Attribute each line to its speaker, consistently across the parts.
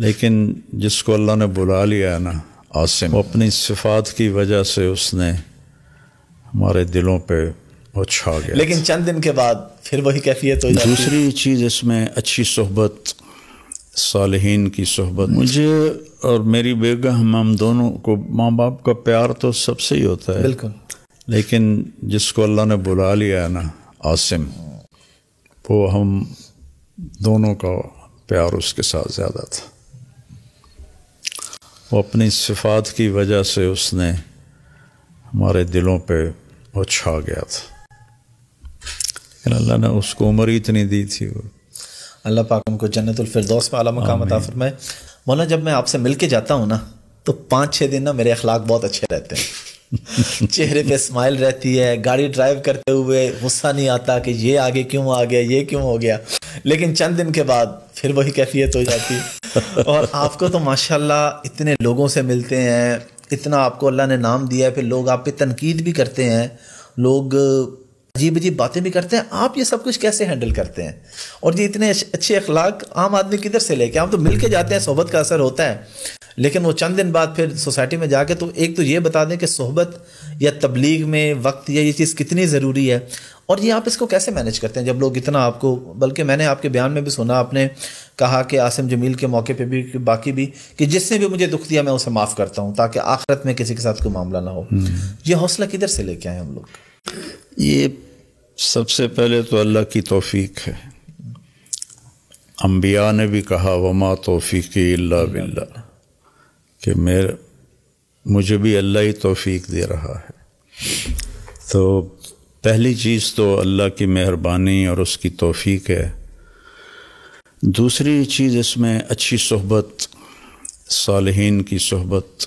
Speaker 1: लेकिन जिसको अल्लाह ने बुला लिया है ना आसिम वो अपनी सिफात की वजह से उसने हमारे दिलों पे वो छा गया लेकिन
Speaker 2: चंद दिन के बाद फिर वही कैफियत हो दूसरी
Speaker 1: चीज़ इसमें अच्छी सोहबत सालहीन की सोहबत मुझे और मेरी बेगम हम हम दोनों को माँ बाप का प्यार तो सबसे ही होता है बिल्कुल लेकिन जिसको अल्लाह ने बुला लिया है ना आसिम वो हम दोनों का प्यार उसके साथ ज़्यादा था वो अपनी सिफात की वजह से उसने हमारे दिलों पे वो छा गया था लेकिन अल्लाह ने उसको उम्र ही इतनी दी थी वो
Speaker 2: अल्लाह पाक उनको जन्नतफरदौस में आला मकाम फरमाए मौला जब मैं आपसे मिल के जाता हूँ ना तो पाँच छः दिन ना मेरे अखलाक बहुत अच्छे रहते हैं चेहरे पे स्माइल रहती है गाड़ी ड्राइव करते हुए गुस्सा नहीं आता कि ये आगे क्यों आ गया ये क्यों हो गया लेकिन चंद दिन के बाद फिर वही कैफियत हो जाती है और आपको तो माशाल्लाह इतने लोगों से मिलते हैं इतना आपको अल्लाह ने नाम दिया है फिर लोग आप पे तनकीद भी करते हैं लोग अजीब अजीब बातें भी करते हैं आप ये सब कुछ कैसे हैंडल करते हैं और ये इतने अच्छे अखलाक आम आदमी किधर से लेके हम तो मिल के जाते हैं सोहबत का असर होता है लेकिन वो चंद दिन बाद फिर सोसाइटी में जाके तो एक तो ये बता दें कि सोहबत या तबलीग में वक्त या ये चीज़ कितनी ज़रूरी है और ये आप इसको कैसे मैनेज करते हैं जब लोग इतना आपको बल्कि मैंने आपके बयान में भी सुना आपने कहा कि आसिम जमील के मौके पे भी बाकी भी कि जिसने भी मुझे दुख दिया मैं उसे माफ़ करता हूँ ताकि आखिरत में किसी के साथ कोई मामला ना हो हम्म। ये हौसला किधर से लेके आए हम लोग
Speaker 1: ये सबसे पहले तो अल्लाह की तोफ़ी है अम्बिया ने भी कहा वमा तोफ़ी अल्लाह बिल्ला कि मेरे मुझे भी अल्लाह ही तोफ़ी दे रहा है तो पहली चीज़ तो अल्लाह की मेहरबानी और उसकी तोफ़ी है दूसरी चीज़ इसमें अच्छी सोहबत सालहीन की सोहबत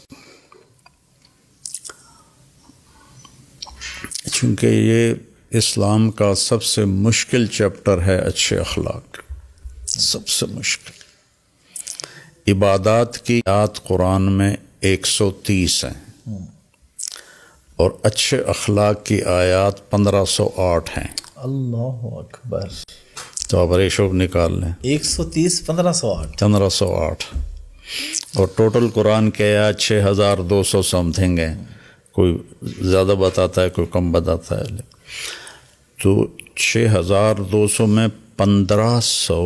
Speaker 1: चूँकि ये इस्लाम का सबसे मुश्किल चैप्टर है अच्छे अखलाक सबसे मुश्किल इबादत की याद कुरान में 130 हैं और अच्छे अखलाक की सौ 1508 हैं
Speaker 2: अल्लाह अकबर
Speaker 1: तो आप रेशो निकाल लें
Speaker 2: एक सौ तीस पंद्रह सौ आठ
Speaker 1: पंद्रह सौ आठ और टोटल कुरान के आया छः हज़ार दो सौ समथिंग है कोई ज़्यादा बताता है कोई कम बताता है तो छः हज़ार दो सौ में पंद्रह सौ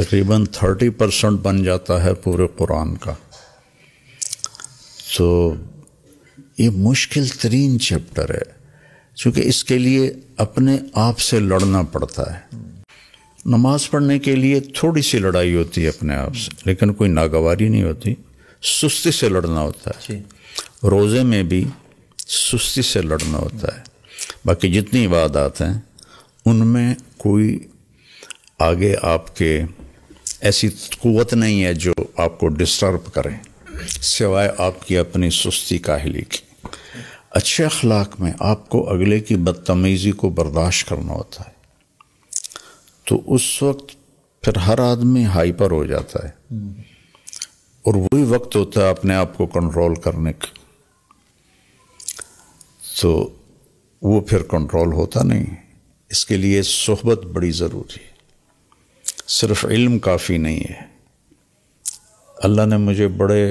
Speaker 1: तकरीबन थर्टी परसेंट बन जाता है पूरे कुरान का तो ये मुश्किल तरीन चैप्टर है क्योंकि इसके लिए अपने आप से लड़ना पड़ता है नमाज पढ़ने के लिए थोड़ी सी लड़ाई होती है अपने आप से लेकिन कोई नागवारी नहीं होती सुस्ती से लड़ना होता है रोज़े में भी सुस्ती से लड़ना होता है बाकी जितनी इबादत हैं उनमें कोई आगे आपके ऐसी क़वत नहीं है जो आपको डिस्टर्ब करें सिवाय आपकी अपनी सुस्ती काहली की अच्छे अखलाक में आपको अगले की बदतमीज़ी को बर्दाश्त करना होता है तो उस वक्त फिर हर आदमी हाइपर हो जाता है और वही वक्त होता है अपने आप को कंट्रोल करने का तो वो फिर कंट्रोल होता नहीं इसके लिए सोहबत बड़ी ज़रूरी है सिर्फ इल्म काफ़ी नहीं है अल्लाह ने मुझे बड़े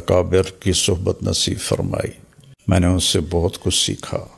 Speaker 1: अकाबिर की सोहबत नसीब फरमाई मैंने उससे बहुत कुछ सीखा